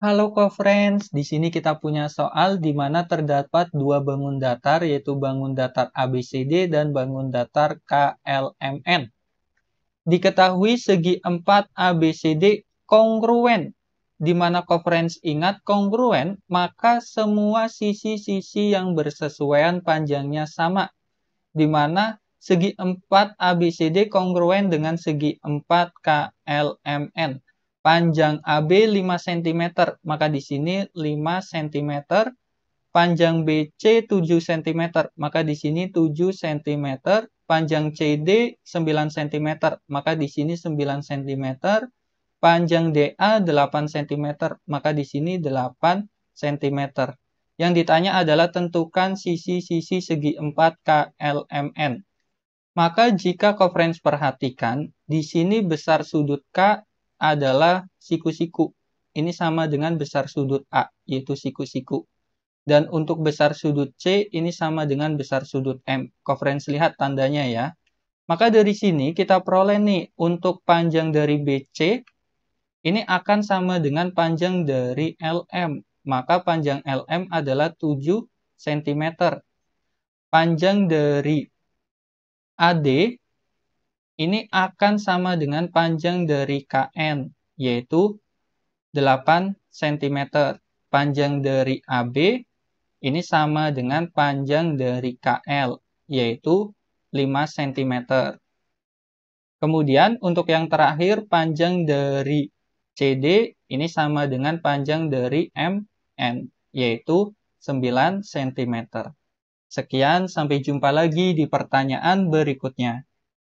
Halo co-friends, di sini kita punya soal di mana terdapat dua bangun datar yaitu bangun datar ABCD dan bangun datar KLMN. Diketahui segi 4 ABCD kongruen. Di mana co-friends ingat kongruen, maka semua sisi-sisi yang bersesuaian panjangnya sama. Di mana segi 4 ABCD kongruen dengan segi 4 KLMN Panjang AB 5 cm, maka di sini 5 cm. Panjang BC 7 cm, maka di sini 7 cm. Panjang CD 9 cm, maka di sini 9 cm. Panjang DA 8 cm, maka di sini 8 cm. Yang ditanya adalah tentukan sisi-sisi segi 4 KLMN. Maka jika conference perhatikan, di sini besar sudut K adalah siku-siku. Ini sama dengan besar sudut A, yaitu siku-siku. Dan untuk besar sudut C, ini sama dengan besar sudut M. Kofren lihat tandanya ya. Maka dari sini kita peroleh nih untuk panjang dari BC, ini akan sama dengan panjang dari LM. Maka panjang LM adalah 7 cm. Panjang dari AD ini akan sama dengan panjang dari KN, yaitu 8 cm. Panjang dari AB ini sama dengan panjang dari KL, yaitu 5 cm. Kemudian untuk yang terakhir, panjang dari CD ini sama dengan panjang dari MN, yaitu 9 cm. Sekian, sampai jumpa lagi di pertanyaan berikutnya.